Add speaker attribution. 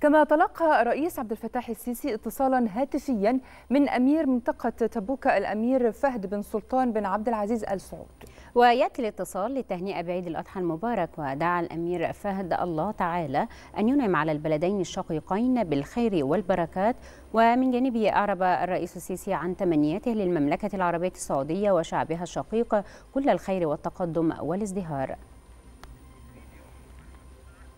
Speaker 1: كما تلقى الرئيس عبد الفتاح السيسي اتصالا هاتفيا من امير منطقه تبوك الامير فهد بن سلطان بن عبد العزيز ال سعود. وياتي الاتصال
Speaker 2: لتهنئه بعيد الاضحى المبارك ودعا الامير فهد الله تعالى ان ينعم على البلدين الشقيقين بالخير والبركات ومن جانبه اعرب الرئيس السيسي عن تمنياته للمملكه العربيه السعوديه وشعبها الشقيق كل الخير والتقدم والازدهار.